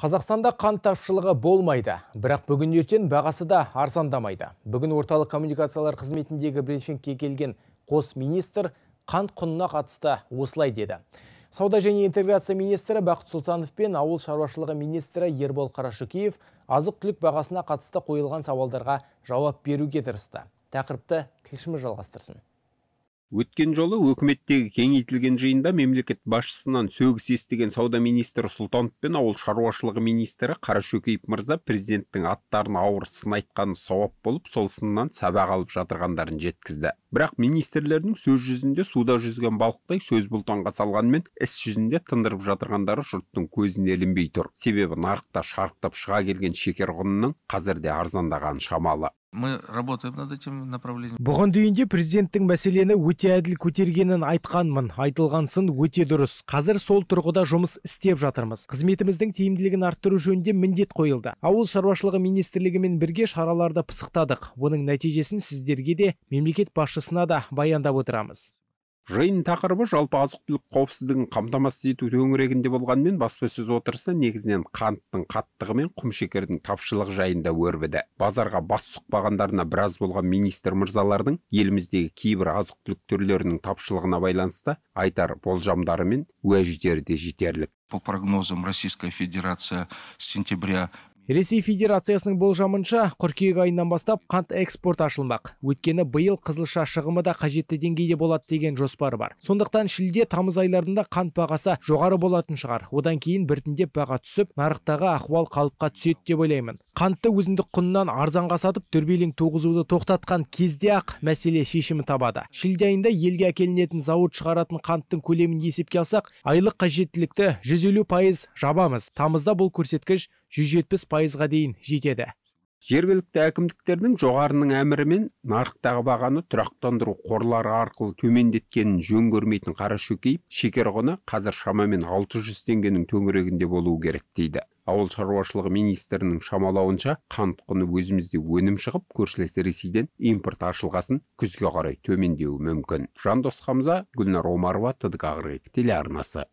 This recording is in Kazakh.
Қазақстанда қан тапшылығы болмайды, бірақ бүгін ертен бағасы да арзандамайды. Бүгін орталық коммуникациялар қызметіндегі брифингке келген қос министр қан құнына қатысты осылай деді. Сауда және интеграция министрі Бақыт Сұлтанов пен ауыл шаруашылығы министрі Ербол Қарашыкеев азық-түлік бағасына қатысты қойылған сауалдарға жауап беруге тырысты. Тақырыпты тілшіміз жалғастырсын өткен жолы өкіметтегі кеңейтілген жиында мемлекет басшысынан сөгіс естіген сауда министрі сұлтанов пен ауыл шаруашылығы министрі қарашөкеев мырза президенттің аттарын ауыр сын айтқаны сауап болып сол сыннан сабақ алып жатырғандарын жеткізді бірақ министрлердің сөз жүзінде суда жүзген балықтай сөз бұлтанға салғанмен іс жүзінде тындырып жатырғандары жұрттың көзіне ілінбей тұр себебі нарықта шарықтап шыға келген шекер құнының қазір арзандағаны шамалы мы работаем над этим направлением бұған дейін президенттің мәселені өте әділ көтергенін айтқанмын айтылған сын өте дұрыс қазір сол тұрғыда жұмыс істеп жатырмыз қызметіміздің тиімділігін арттыру жөнінде міндет қойылды ауыл шаруашылығы министрлігімен бірге шараларды пысықтадық оның нәтижесін сіздерге де мемлекет басшысына да баяндап отырамыз жиын тақырыбы жалпы азық түлік қауіпсіздігін қамтамасыз ету төңірегінде болғанымен баспасөз отырысы негізінен қанттың қаттығы мен құмшекердің тапшылығы жайында өрбіді базарға бас сұқпағандарына біраз болған министр мырзалардың еліміздегі кейбір азық түлік түрлерінің тапшылығына байланысты айтар болжамдары мен уәждері де жетерлік по прогнозам российская федерация с сентября ресей федерациясының болжамынша қыркүйек айынан бастап қант экспорты ашылмақ өйткені биыл қызылша шығымы да қажетті деңгейде болады деген жоспар бар сондықтан шілде тамыз айларында қант бағасы жоғары болатын шығар одан кейін біртіндеп баға түсіп нарықтағы ахуал қалыпқа түседі деп ойлаймын қантты өзіндік құнынан арзанға сатып дүрбелең туғызуды тоқтатқан кезде ақ мәселе шешімін табады шілде айында елге әкелінетін зауыт шығаратын қанттың көлемін есепке алсақ айлық қажеттілікті жүз елу пайыз жабамыз тамызда бұл көрсеткіш жүз жетпіс пайызға дейін жетеді жергілікті әкімдіктердің жоғарының әмірімен нарықтағы бағаны тұрақтандыру қорлары арқылы төмендеткенін жөн көрмейтін қарашөкеев шекер құны қазір шамамен 600 теңгенің төңірегінде болуы керек дейді ауыл шаруашылығы министрінің шамалауынша қант құны өзімізде өнім шығып көршілес ресейден импорт ашылғасын күзге қарай төмендеуі мүмкін жандос хамза гүлнар омарова тдк телеарнасы